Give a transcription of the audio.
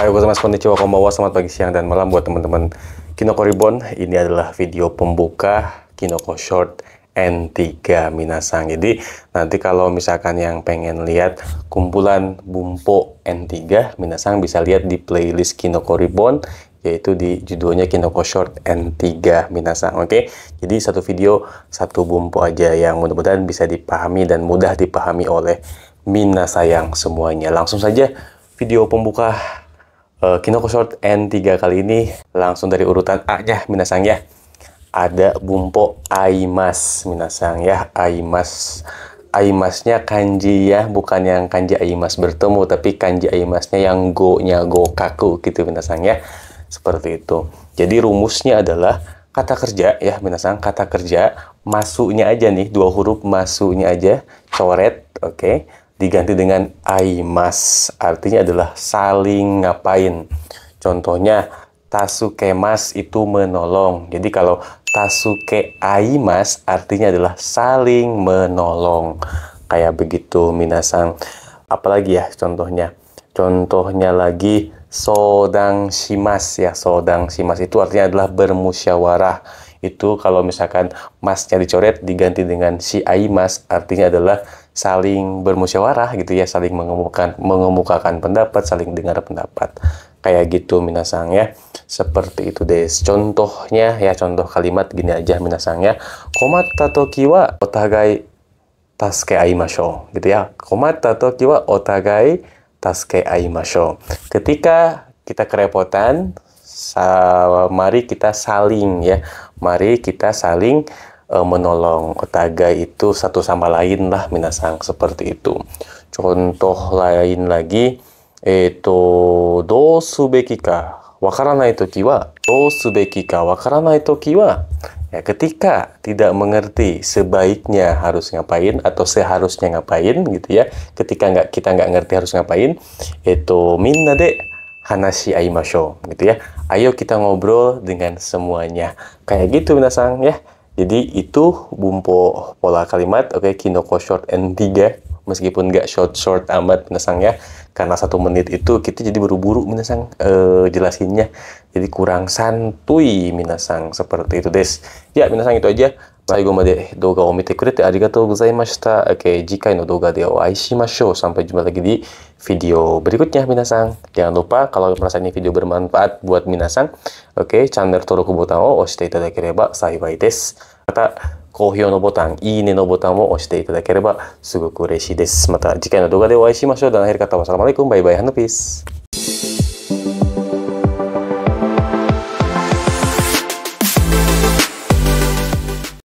ayo Hai mas cewa kombawa selamat pagi, siang, dan malam buat teman-teman Kinoko Ribbon. Ini adalah video pembuka Kinoko Short N3 Minasang. Jadi nanti kalau misalkan yang pengen lihat kumpulan Bumpo N3 Minasang bisa lihat di playlist Kinoko Ribbon yaitu di judulnya Kinoko Short N3 Minasang. Oke, jadi satu video satu bumpo aja yang mudah-mudahan bisa dipahami dan mudah dipahami oleh minasayang semuanya. Langsung saja video pembuka uh, Kinoko Short N3 kali ini langsung dari urutan A-nya Minasang ya. Ada Bumpo Aimas Minasang ya, Aimas. Aimasnya kanji ya, bukan yang kanji Aimas bertemu, tapi kanji Aimasnya yang go-nya go kaku gitu Minasang ya. Seperti itu. Jadi rumusnya adalah kata kerja ya Minasang, kata kerja masuknya aja nih, dua huruf masuknya aja, coret, oke. Okay diganti dengan aimas artinya adalah saling ngapain contohnya tasuke mas itu menolong jadi kalau tasuke aimas artinya adalah saling menolong kayak begitu minasang apalagi ya contohnya contohnya lagi sodang shimas ya sodang shimas itu artinya adalah bermusyawarah itu kalau misalkan masnya dicoret diganti dengan si ai mas artinya adalah saling bermusyawarah gitu ya saling mengemukakan mengemukakan pendapat saling dengar pendapat kayak gitu minasang ya seperti itu deh contohnya ya contoh kalimat gini aja minasang ya komata toki wa otagai tasuke aimashou gitu ya komata toki wa otagai tasuke aimashou ketika kita kerepotan sa mari kita saling ya mari kita saling uh, menolong otaga itu satu sama lain lah minasang seperti itu contoh lain lagi itu dosu Wakarana wakaranai toki wa subeki ka wakaranai toki wa ya ketika tidak mengerti sebaiknya harus ngapain atau seharusnya ngapain gitu ya ketika nggak kita nggak ngerti harus ngapain itu minna de hanashi aimasho gitu ya. Ayo kita ngobrol dengan semuanya. Kayak gitu minasang ya. Jadi itu bumpo pola kalimat oke okay, Kinoko short n 3 meskipun nggak short short amat minasang ya karena satu menit itu kita jadi buru-buru minasang e, jelasinnya jadi kurang santuy minasang seperti itu des ya minasang itu aja ini. 最後まで動画を見てくれてありがとうございました。Okay, Sampai jumpa lagi di video berikutnya, minasang. Jangan lupa kalau merasa ini video bermanfaat buat minasang, oke, okay, Kata. 高評のボタン、いいねのボタンを押していただければすごく嬉しいです。また次回の動画でお会いしましょう。ダナヘルカッター、ワサラマレイバイバイ、ハンドピース。